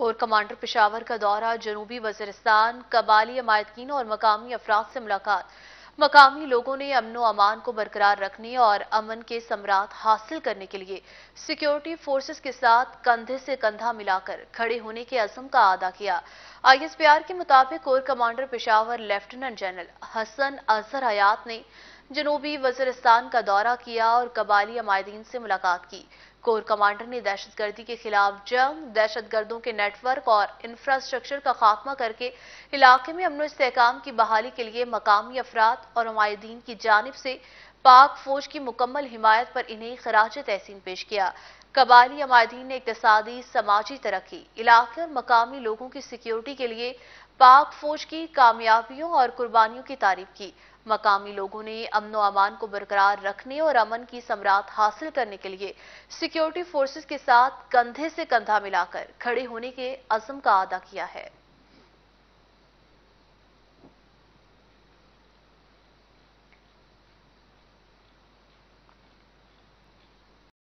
core commander Peshawar का दौरा जनूबी वजरिस्तान कबाली अमायतकीन और मकामी अफराद से मुलाकात मकामी लोगों ने अमनो अमान को बरकरार रखने और अमन के सम्राट हासिल करने के लिए सिक्योरिटी फोर्सेस के साथ कंधे से कंधा मिलाकर खड़े होने के अजम का अदा किया आईएसपीआर के मुताबिक corps commander Peshawar lieutenant general Hasan Azhar Hayat ने जनूबी वजरिस्तान का दौरा किया और कबाली अमायदीन से मुलाकात की कोर कमांडर ने दहशतगर्दी के खिलाफ जंग दहशतगर्दों के नेटवर्क और इंफ्रास्ट्रक्चर का खात्मा करके इलाके में अमन इसकाम की बहाली के लिए मकामी अफराद और अमायदीन की जानब से पाक फौज की मुकम्मल हिमायत पर इन्हें खराज तहसीन पेश किया कबाली अमायदीन ने इकतदी समाजी तरक्की इलाके और मकामी लोगों की सिक्योरिटी के लिए पाक फौज की कामयाबियों और कुर्बानियों की तारीफ की मकामी लोगों ने अमनो अमान को बरकरार रखने और अमन की सम्राट हासिल करने के लिए सिक्योरिटी फोर्सेस के साथ कंधे से कंधा मिलाकर खड़े होने के अजम का अदा किया है